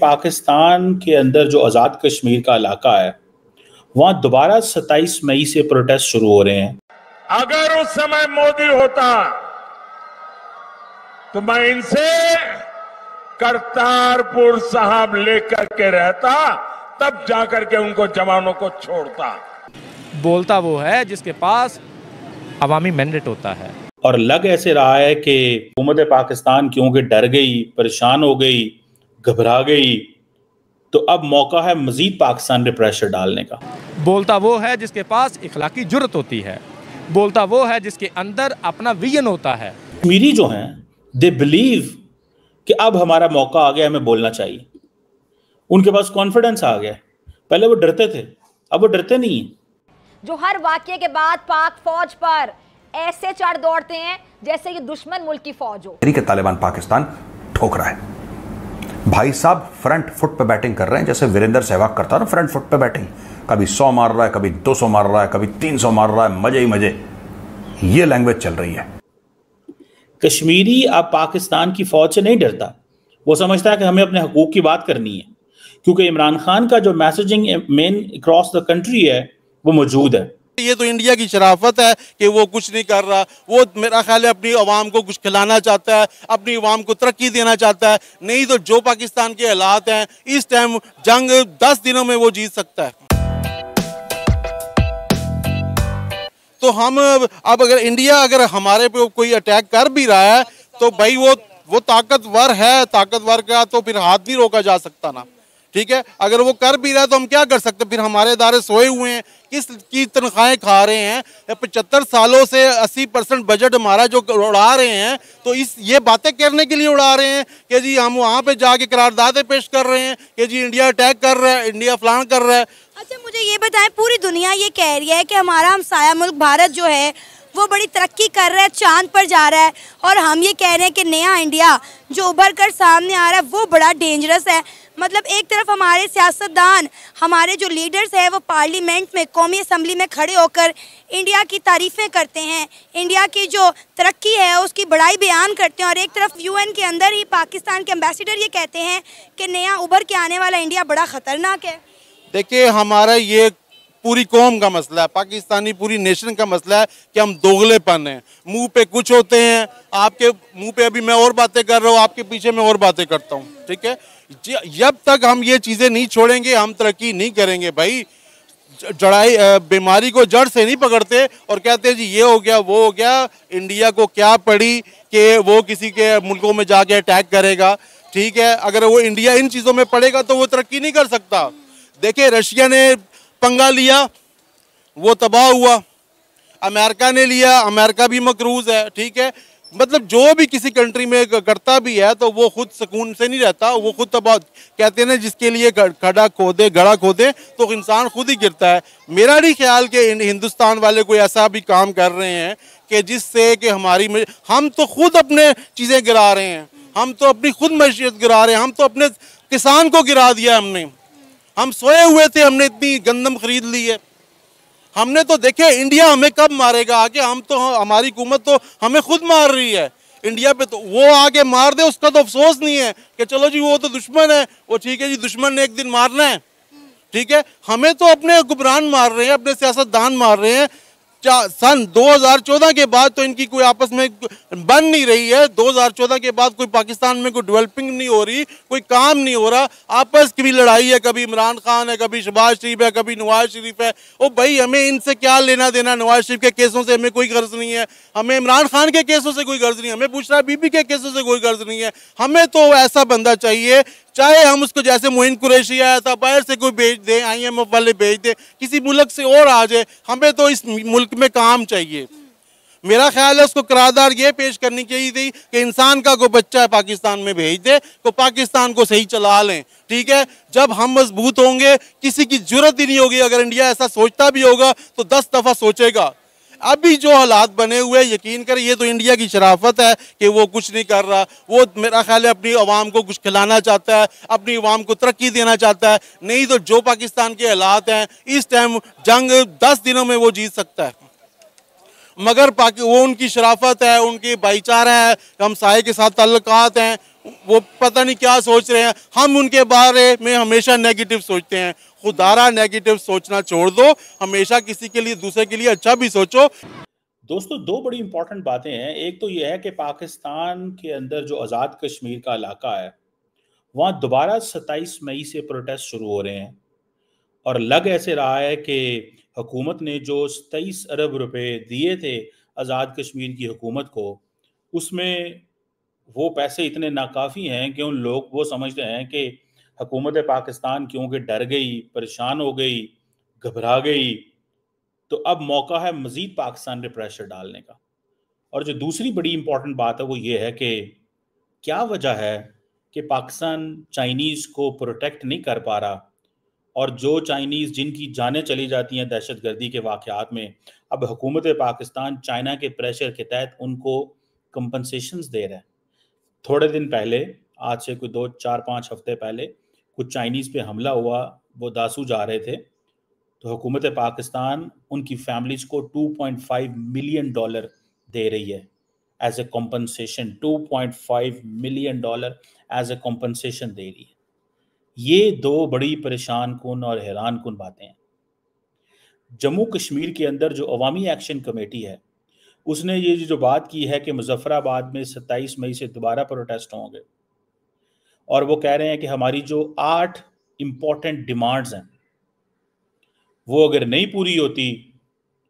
पाकिस्तान के अंदर जो आज़ाद कश्मीर का इलाका है वहाँ दोबारा 27 मई से प्रोटेस्ट शुरू हो रहे हैं अगर उस समय मोदी होता तो मैं इनसे करतारपुर साहब लेकर के रहता तब जाकर के उनको जवानों को छोड़ता बोलता वो है जिसके पास अवामी मैंडेट होता है और लग ऐसे रहा है कि हुकूमत पाकिस्तान क्योंकि डर गई परेशान हो गई घबरा गई तो अब मौका है मजीद पाकिस्तान पे प्रेशर डालने का बोलता वो है जिसके पास इखलाकी जरूरत होती है बोलता वो है जिसके अंदर अपना विजन होता है कश्मीरी जो हैं दे बिलीव कि अब हमारा मौका आ गया हमें बोलना चाहिए उनके पास कॉन्फिडेंस आ गया पहले वो डरते थे अब वो डरते नहीं है जो हर वाक्य के बाद पाक फौज पर ऐसे चढ़ दौड़ते हैं जैसे ये दुश्मन मुल्क की फौज हो तालिबान पाकिस्तान ठोक रहा है भाई साहब फ्रंट फुट पे बैटिंग कर रहे हैं जैसे वीरेंद्र सहवाग करता ना फ्रंट फुट पे बैटिंग कभी सौ मार रहा है कभी दो सौ मार रहा है कभी तीन सौ मार रहा है मजे ही मजे ये लैंग्वेज चल रही है कश्मीरी अब पाकिस्तान की फौज से नहीं डरता वो समझता है कि हमें अपने हकूक की बात करनी है क्योंकि इमरान खान का जो messaging main across the country है वो मौजूद है ये तो इंडिया की शराफत है कि वो कुछ नहीं कर रहा वो मेरा ख्याल है अपनी आवाम को कुछ खिलाना चाहता है अपनी आवाम को तरक्की देना चाहता है नहीं तो जो पाकिस्तान के हालात हैं इस टाइम जंग दस दिनों में वो जीत सकता है तो हम अब अगर इंडिया अगर हमारे पे कोई अटैक कर भी रहा है तो भाई वो वो ताकतवर है ताकतवर का तो फिर हाथ भी रोका जा सकता ना ठीक है अगर वो कर भी रहा है तो हम क्या कर सकते फिर हमारे इदारे सोए हुए हैं किस की तनख्वाहें खा रहे हैं पचहत्तर सालों से 80 परसेंट बजट हमारा जो उड़ा रहे हैं तो इस ये बातें करने के लिए उड़ा रहे हैं कि जी हम वहाँ पे जाके करारदादें पेश कर रहे हैं कि जी इंडिया अटैक कर रहा है इंडिया फलान कर रहा है अच्छा मुझे ये बताएं पूरी दुनिया ये कह रही है कि हमारा हमसाया मुल्क भारत जो है वो बड़ी तरक्की कर रहा है चांद पर जा रहा है और हम ये कह रहे हैं कि नया इंडिया जो उभर कर सामने आ रहा है वो बड़ा डेंजरस है मतलब एक तरफ हमारे सियासतदान हमारे जो लीडर्स हैं वो पार्लियामेंट में कौमी असम्बली में खड़े होकर इंडिया की तारीफ़ें करते हैं इंडिया की जो तरक्की है उसकी बड़ाई बयान करते हैं और एक तरफ यूएन के अंदर ही पाकिस्तान के एम्बेसडर ये कहते हैं कि नया उभर के आने वाला इंडिया बड़ा ख़तरनाक है देखिए हमारा ये पूरी कौम का मसला है पाकिस्तानी पूरी नेशन का मसला है कि हम दोगलेपन हैं मुंह पे कुछ होते हैं आपके मुंह पे अभी मैं और बातें कर रहा हूँ आपके पीछे मैं और बातें करता हूँ ठीक है जब तक हम ये चीज़ें नहीं छोड़ेंगे हम तरक्की नहीं करेंगे भाई जड़ाई बीमारी को जड़ से नहीं पकड़ते और कहते हैं जी ये हो गया वो हो गया इंडिया को क्या पड़ी कि वो किसी के मुल्कों में जाके अटैक करेगा ठीक है अगर वो इंडिया इन चीज़ों में पड़ेगा तो वो तरक्की नहीं कर सकता देखिए रशिया ने पंगा लिया वो तबाह हुआ अमेरिका ने लिया अमेरिका भी मकरूज है ठीक है मतलब जो भी किसी कंट्री में करता भी है तो वो खुद सुकून से नहीं रहता वो खुद तबाह कहते हैं ना जिसके लिए खड़ा खोदे गड़ा खोदे तो इंसान खुद ही गिरता है मेरा नहीं ख्याल कि हिंदुस्तान वाले कोई ऐसा भी काम कर रहे हैं कि जिससे कि हमारी हम तो खुद अपने चीज़ें गिरा रहे हैं हम तो अपनी खुद मैशियत गिरा रहे हैं हम तो अपने किसान को गिरा दिया हमने हम सोए हुए थे हमने इतनी गंदम खरीद ली है हमने तो देखे इंडिया हमें कब मारेगा आगे हम तो हमारी हुकूमत तो हमें खुद मार रही है इंडिया पे तो वो आगे मार दे उसका तो अफसोस नहीं है कि चलो जी वो तो दुश्मन है वो ठीक है जी दुश्मन ने एक दिन मारना है ठीक है हमें तो अपने गुबरान मार रहे हैं अपने सियासतदान मार रहे हैं सन 2014 के बाद तो इनकी कोई आपस में बन नहीं रही है 2014 के बाद कोई पाकिस्तान में कोई डेवलपिंग नहीं हो रही कोई काम नहीं हो रहा आपस की भी लड़ाई है कभी इमरान खान है कभी शबाज शरीफ है कभी नवाज शरीफ है ओ भाई हमें इनसे क्या लेना देना नवाज शरीफ के केसों से हमें कोई गर्ज नहीं है हमें इमरान खान के केसों से कोई गर्ज नहीं है हमें रहा बीबी के केसों से कोई गर्ज नहीं है हमें तो ऐसा बंदा चाहिए चाहे हम उसको जैसे मोइन कुरेशी आया था बाहर से कोई भेज दें आई एम वाले भेज दें किसी मुल्क से और आ जाए हमें तो इस मुल्क मुल्क में काम चाहिए मेरा ख्याल है उसको करारदार ये पेश करनी चाहिए थी कि इंसान का को बच्चा है पाकिस्तान में भेज दे तो पाकिस्तान को सही चला लें ठीक है जब हम मजबूत होंगे किसी की जरूरत ही नहीं होगी अगर इंडिया ऐसा सोचता भी होगा तो दस दफ़ा सोचेगा अभी जो हालात बने हुए यकीन करें ये तो इंडिया की शराफत है कि वो कुछ नहीं कर रहा वो मेरा ख्याल है अपनी आवाम को कुछ खिलाना चाहता है अपनी आवाम को तरक्की देना चाहता है नहीं तो जो पाकिस्तान के हालात हैं इस टाइम जंग दस दिनों में वो जीत सकता है मगर पाकि वो उनकी शराफत है उनकी भाईचारा है हमसाए के साथ तल्लक हैं वो पता नहीं क्या सोच रहे हैं हम उनके बारे में हमेशा नेगेटिव सोचते हैं खुदारा नेगेटिव सोचना छोड़ दो हमेशा किसी के लिए दूसरे के लिए अच्छा भी सोचो दोस्तों दो बड़ी इंपॉर्टेंट बातें हैं एक तो यह है कि पाकिस्तान के अंदर जो आज़ाद कश्मीर का इलाका है वहाँ दोबारा 27 मई से प्रोटेस्ट शुरू हो रहे हैं और लग ऐसे रहा है कि हुकूमत ने जो तेईस अरब रुपए दिए थे आज़ाद कश्मीर की हुकूमत को उसमें वो पैसे इतने नाकाफ़ी हैं कि उन लोग वो समझते हैं कि हुकूमत पाकिस्तान क्योंकि डर गई परेशान हो गई घबरा गई तो अब मौका है मज़ीद पाकिस्तान पर प्रेशर डालने का और जो दूसरी बड़ी इंपॉर्टेंट बात है वो ये है कि क्या वजह है कि पाकिस्तान चाइनीज़ को प्रोटेक्ट नहीं कर पा रहा और जो चाइनीज़ जिनकी जानें चली जाती हैं दहशत गर्दी के वाक़ात में अब हुकूमत पाकिस्तान चाइना के प्रेशर के तहत उनको कंपनसेशन दे रहा है थोड़े दिन पहले आज से कोई दो चार पाँच हफ्ते पहले कुछ चाइनीज़ पे हमला हुआ वो दासू जा रहे थे तो हुकूमत पाकिस्तान उनकी फैमिलीज़ को 2.5 मिलियन डॉलर दे रही है as a compensation 2.5 million dollar as a compensation दे रही है ये दो बड़ी परेशान कन और हैरान कन बातें हैं जम्मू कश्मीर के अंदर जो अवामी एक्शन कमेटी है उसने ये जो बात की है कि मुजफ्फराबाद में 27 मई से दोबारा प्रोटेस्ट होंगे और वो कह रहे हैं कि हमारी जो आठ इम्पॉर्टेंट डिमांड्स हैं वो अगर नहीं पूरी होती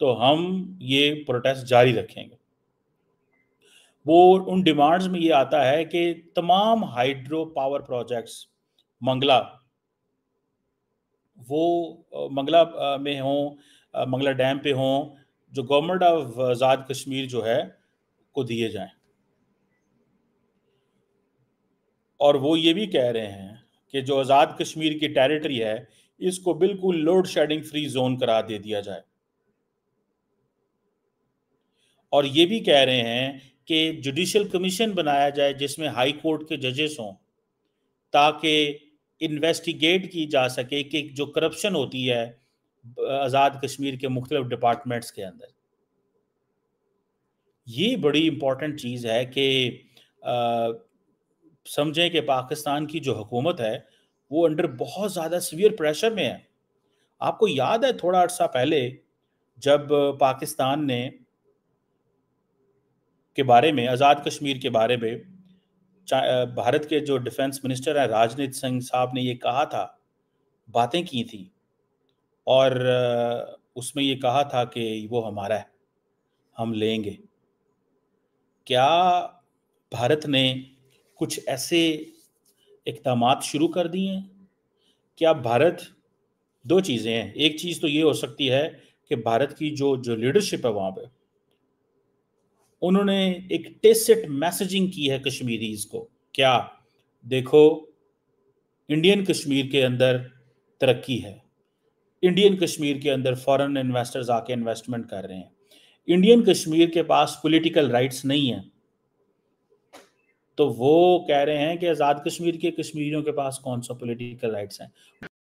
तो हम ये प्रोटेस्ट जारी रखेंगे वो उन डिमांड्स में ये आता है कि तमाम हाइड्रो पावर प्रोजेक्ट्स मंगला वो मंगला में हों मंगला डैम पे हों जो गवर्नमेंट ऑफ आज़ाद कश्मीर जो है को दिए जाए और वो ये भी कह रहे हैं कि जो आज़ाद कश्मीर की टेरिटरी है इसको बिल्कुल लोड शेडिंग फ्री जोन करार दे दिया जाए और ये भी कह रहे हैं कि जुडिशल कमीशन बनाया जाए जिसमें हाई कोर्ट के जजेस हों ताकि इन्वेस्टिगेट की जा सके कि जो करप्शन होती है आज़ाद कश्मीर के मुख्तलिफ डिपार्टमेंट्स के अंदर ये बड़ी इम्पॉर्टेंट चीज़ है कि समझें कि पाकिस्तान की जो हुकूमत है वो अंडर बहुत ज़्यादा सीवियर प्रेशर में है आपको याद है थोड़ा अर्सा पहले जब पाकिस्तान ने के बारे में आज़ाद कश्मीर के बारे में भारत के जो डिफेंस मिनिस्टर हैं राजनीत सिंह साहब ने ये कहा था बातें की थी और उसमें ये कहा था कि वो हमारा है हम लेंगे क्या भारत ने कुछ ऐसे इकदाम शुरू कर दिए हैं क्या भारत दो चीज़ें हैं एक चीज़ तो ये हो सकती है कि भारत की जो जो लीडरशिप है वहाँ पे उन्होंने एक टेसेट मैसेजिंग की है कश्मीरीज को क्या देखो इंडियन कश्मीर के अंदर तरक्की है इंडियन कश्मीर के अंदर फॉरेन इन्वेस्टर्स आके इन्वेस्टमेंट कर रहे हैं इंडियन कश्मीर के पास पॉलिटिकल राइट्स नहीं है तो वो कह रहे हैं कि आज़ाद कश्मीर के कश्मीरियों के पास कौन सा पॉलिटिकल राइट्स हैं